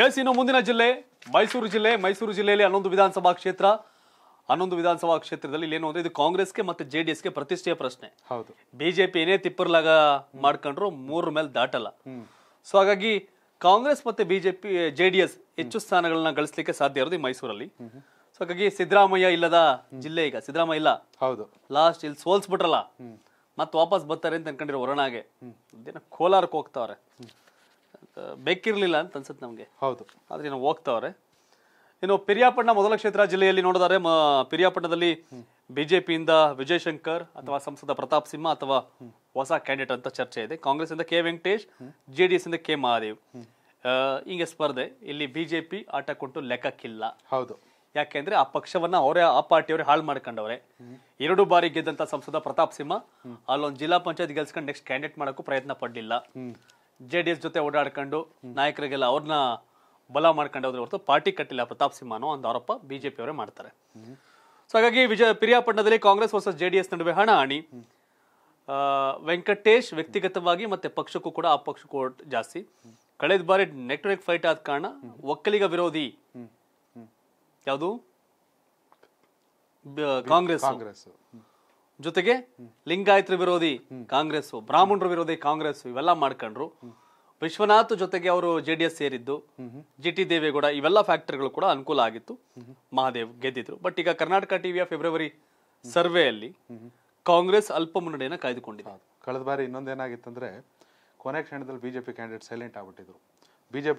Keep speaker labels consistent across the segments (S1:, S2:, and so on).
S1: S ಇನ್ನು ಮುಂದಿನ ಜಿಲ್ಲೆ ಮೈಸೂರು ಜಿಲ್ಲೆ ಮೈಸೂರು ಜಿಲ್ಲೆಯಲ್ಲಿ ಹನ್ನೊಂದು ವಿಧಾನಸಭಾ ಕ್ಷೇತ್ರ ಹನ್ನೊಂದು ವಿಧಾನಸಭಾ ಕ್ಷೇತ್ರದಲ್ಲಿ ಏನು ಅಂದ್ರೆ ಇದು ಕಾಂಗ್ರೆಸ್ಗೆ ಮತ್ತೆ ಜೆ ಡಿ ಎಸ್ಗೆ ಪ್ರತಿಷ್ಠೆಯ ಪ್ರಶ್ನೆ ಹೌದು ಬಿಜೆಪಿ ಏನೇ ತಿಪ್ಪರ್ಲಾಗ ಮಾಡ್ಕೊಂಡ್ರು ಮೂರ ಮೇಲೆ ದಾಟಲ್ಲ ಸೊ ಹಾಗಾಗಿ ಕಾಂಗ್ರೆಸ್ ಮತ್ತೆ ಬಿಜೆಪಿ ಜೆ ಡಿ ಎಸ್ ಹೆಚ್ಚು ಸ್ಥಾನಗಳನ್ನ ಗಳಿಸಲಿಕ್ಕೆ ಸಾಧ್ಯ ಇರೋದು ಈ ಮೈಸೂರಲ್ಲಿ ಸೊ ಹಾಗಾಗಿ ಸಿದ್ದರಾಮಯ್ಯ ಇಲ್ಲದ ಜಿಲ್ಲೆ ಈಗ ಸಿದ್ದರಾಮಯ್ಯ ಇಲ್ಲ ಹೌದು ಲಾಸ್ಟ್ ಇಲ್ಲಿ ಸೋಲ್ಸ್ಬಿಟ್ರಲ್ಲ ಮತ್ತೆ ವಾಪಸ್ ಬರ್ತಾರೆ ಅಂತ ಅನ್ಕೊಂಡಿರೋ ವರುಣಾಗೆ ಕೋಲಾರಕ್ಕೆ ಹೋಗ್ತಾವ್ರೆ ಬೇಕಿರಲಿಲ್ಲ ಅಂತ ಅನ್ಸುತ್ತೆ ನಮಗೆ ಹೌದು ಆದರೆ ಏನೋ ಹೋಗ್ತಾವ್ರೆ ಇನ್ನು ಪಿರಿಯಾಪಟ್ಣ ಮೊದಲ ಕ್ಷೇತ್ರ ಜಿಲ್ಲೆಯಲ್ಲಿ ನೋಡಿದರೆ ಪಿರಿಯಾಪಟ್ಟಣದಲ್ಲಿ ಬಿಜೆಪಿಯಿಂದ ವಿಜಯ್ ಶಂಕರ್ ಅಥವಾ ಸಂಸದ ಪ್ರತಾಪ್ ಸಿಂಹ ಅಥವಾ ಹೊಸ ಕ್ಯಾಂಡಿಡೇಟ್ ಅಂತ ಚರ್ಚೆ ಇದೆ ಕಾಂಗ್ರೆಸ್ ಇಂದ K Venkatesh J D S ಇಂದ ಕೆ ಮಹಾದೇವ್ ಹಿಂಗೆ ಸ್ಪರ್ಧೆ ಇಲ್ಲಿ ಬಿಜೆಪಿ ಆಟ ಕೊಟ್ಟು ಲೆಕ್ಕಕ್ಕಿಲ್ಲ ಹೌದು ಯಾಕೆಂದ್ರೆ ಆ ಪಕ್ಷವನ್ನ ಅವರೇ ಆ ಪಾರ್ಟಿಯವರೇ ಹಾಳು ಮಾಡ್ಕೊಂಡವ್ರೆ ಎರಡು ಬಾರಿ ಗೆದ್ದಂತ ಸಂಸದ ಪ್ರತಾಪ್ ಸಿಂಹ ಅಲ್ಲೊಂದು ಜಿಲ್ಲಾ ಪಂಚಾಯತ್ ಗೆಲ್ಸ್ಕೊಂಡು ನೆಕ್ಸ್ಟ್ ಕ್ಯಾಂಡಿಡೇಟ್ ಮಾಡಕ್ಕೂ ಪ್ರಯತ್ನ ಪಡಲಿಲ್ಲ ಜೆ ಡಿ ಎಸ್ ಜೊತೆ ಓಡಾಡ್ಕೊಂಡು ನಾಯಕರಿಗೆಲ್ಲ ಅವ್ರನ್ನ ಬಲ ಮಾಡ್ಕೊಂಡು ಹೋದ್ರೆ ಹೊರತು ಪಾರ್ಟಿ ಕಟ್ಟಿಲ್ಲ ಪ್ರತಾಪ್ ಸಿಂಹ ಅನ್ನೋ ಒಂದು ಆರೋಪ ಬಿಜೆಪಿ ಅವರೇ ಮಾಡ್ತಾರೆ ಸೊ ಹಾಗಾಗಿ ವಿಜಯ ಪಿರಿಯಾಪಟ್ಟಣದಲ್ಲಿ Congress versus J D S ನಡುವೆ ಹಣಾಹಣಿ ವೆಂಕಟೇಶ್ ವ್ಯಕ್ತಿಗತವಾಗಿ ಮತ್ತೆ ಪಕ್ಷಕ್ಕೂ ಕೂಡ ಆ ಪಕ್ಷಕ್ಕೂ ಜಾಸ್ತಿ ಕಳೆದ ಬಾರಿ ನೆಟ್ವರ್ಕ್ ಫೈಟ್ ಆದ ಕಾರಣ ಒಕ್ಕಲಿಗ ವಿರೋಧಿ ಯಾವುದು ಕಾಂಗ್ರೆಸ್ ಕಾಂಗ್ರೆಸ್ ಜೊತೆಗೆ ಲಿಂಗಾಯತ್ರಿ ವಿರೋಧಿ ಕಾಂಗ್ರೆಸ್ ಬ್ರಾಹ್ಮಣರ ವಿರೋಧಿ ಕಾಂಗ್ರೆಸ್ ಇವೆಲ್ಲ ಮಾಡ್ಕೊಂಡ್ರು ವಿಶ್ವನಾಥ್ ಜೊತೆಗೆ ಅವರು ಜೆ ಡಿ ಎಸ್ ಸೇರಿದ್ದು ಜಿ ಟಿ ದೇವೇಗೌಡ ಇವೆಲ್ಲ ಫ್ಯಾಕ್ಟರಿಗಳು ಕೂಡ ಅನುಕೂಲ ಆಗಿತ್ತು ಮಹಾದೇವ್ ಗೆದ್ದಿದ್ರು ಬಟ್ ಈಗ ಕರ್ನಾಟಕ ಟಿವಿಯ ಫೆಬ್ರವರಿ ಸರ್ವೆಯಲ್ಲಿ ಕಾಂಗ್ರೆಸ್ ಅಲ್ಪ ಮುನ್ನಡೆಯನ್ನು ಕಾಯ್ದುಕೊಂಡಿದೆ ಕಳೆದ ಬಾರಿ ಅಂದ್ರೆ ಕೊನೆ ಕ್ಷಣದಲ್ಲಿ ಬಿಜೆಪಿ ಕ್ಯಾಂಡಿಡೇಟ್ ಸೈಲೆಂಟ್ ಆಗ್ಬಿಟ್ಟಿದ್ರು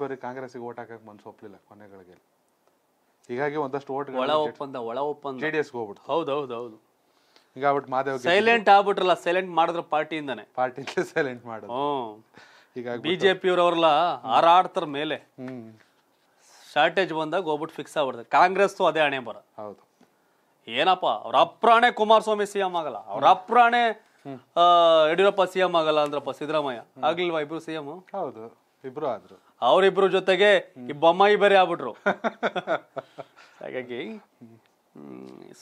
S1: ಅವರಿಗೆ ಕಾಂಗ್ರೆಸ್ಗೆ ಓಟ್ ಹಾಕಕ್ಕೆ ಮನಸ್ಸು ಒಪ್ಪಲಿಲ್ಲ ಕೊನೆಗಳಿಗೆ ಹೀಗಾಗಿ ಒಂದಷ್ಟು ಓಟ್ ಒಳ ಒಪ್ಪಂದ ಒಳ ಒಪ್ಪಂದ ಜೆಡಿಎಸ್ ಹೋಗ್ಬಿಟ್ಟು ಹೌದು ಹೌದು ಹೌದು ಸೈಲೆಂಟ್ ಆಗ್ಬಿಟ್ರಲ್ಲ ಸೈಲೆಂಟ್ ಮಾಡಿದ್ರ ಪಾರ್ಟಿಯಿಂದಾನೆ ಪಾರ್ಟಿಯಿಂದ ಸೈಲೆಂಟ್ ಮಾಡೋದು ಹ್ಮ್ ಈಗ ಬಿಜೆಪಿ ಹಾರಾಡ್ತಾರ ಮೇಲೆ ಶಾರ್ಟೇಜ್ ಬಂದಾಗ ಹೋಗ್ಬಿಟ್ಟು ಫಿಕ್ಸ್ ಆಗ್ಬಿಡ್ತಾರೆ ಕಾಂಗ್ರೆಸ್ ಅದೇ ಹಣೆ ಬರ ಹೌದು ಏನಪ್ಪ ಅವ್ರ ಅಪ್ರಾಣೆ ಕುಮಾರಸ್ವಾಮಿ ಸಿಎಂ ಆಗಲ್ಲ ಅವ್ರ ಅಪ್ರಾಣೆ ಯಡಿಯೂರಪ್ಪ ಸಿಎಂ ಆಗಲ್ಲ ಅಂದ್ರಪ್ಪ ಸಿದ್ದರಾಮಯ್ಯ ಆಗ್ಲಿಲ್ವಾ ಇಬ್ರು ಸಿಎಂ ಹೌದು ಇಬ್ರು ಆದ್ರು ಅವ್ರಿಬ್ರು ಜೊತೆಗೆ ಈ ಬೊಮ್ಮಾಯಿ ಬೇರೆ ಆಗ್ಬಿಟ್ರು ಹಾಗಾಗಿ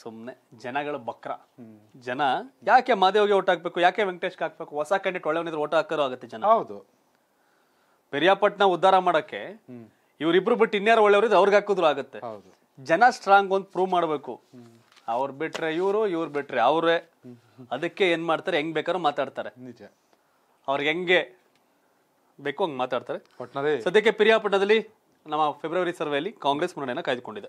S1: ಸುಮ್ನೆ ಜನಗಳ ಬಕ್ರ ಜನ ಯಾಕೆ ಮಾದೇವ್ಗೆ ಓಟ್ ಹಾಕ್ಬೇಕು ಯಾಕೆ ವೆಂಕಟೇಶ್ ಹಾಕ್ಬೇಕು ಹೊಸ ಕ್ಯಾಂಡಿಡೇಟ್ ಒಳ್ಳೆ ಓಟ್ ಹಾಕೋರು ಆಗುತ್ತೆ ಜನ ಹೌದು ಪೆರಿಯಾಪಟ್ನ ಉದ್ಧಾರ ಮಾಡಕ್ಕೆ ಇವ್ರಿಬ್ರು ಬಿಟ್ಟು ಇನ್ಯಾರು ಇದ್ರೆ ಅವ್ರಿಗೆ ಹಾಕಿದ್ರು ಆಗುತ್ತೆ ಜನ ಸ್ಟ್ರಾಂಗ್ ಒಂದು ಪ್ರೂವ್ ಮಾಡಬೇಕು ಅವ್ರು ಬಿಟ್ರೆ ಇವರು ಇವ್ರು ಬಿಟ್ರೆ ಅವರೇ ಅದಕ್ಕೆ ಏನ್ ಮಾಡ್ತಾರೆ ಹೆಂಗ್ ಬೇಕಾರು ಮಾತಾಡ್ತಾರೆ ಅವ್ರಿಗೆ ಹೆಂಗೆ ಬೇಕು ಹಂಗೆ ಮಾತಾಡ್ತಾರೆ ಸದ್ಯಕ್ಕೆ ಪಿರಿಯಾಪಟ್ಟಣದಲ್ಲಿ ನಮ್ಮ ಫೆಬ್ರವರಿ ಸರ್ವೆಯಲ್ಲಿ ಕಾಂಗ್ರೆಸ್ ಮುನ್ನಡೆಯನ್ನು ಕಾಯ್ದುಕೊಂಡಿದೆ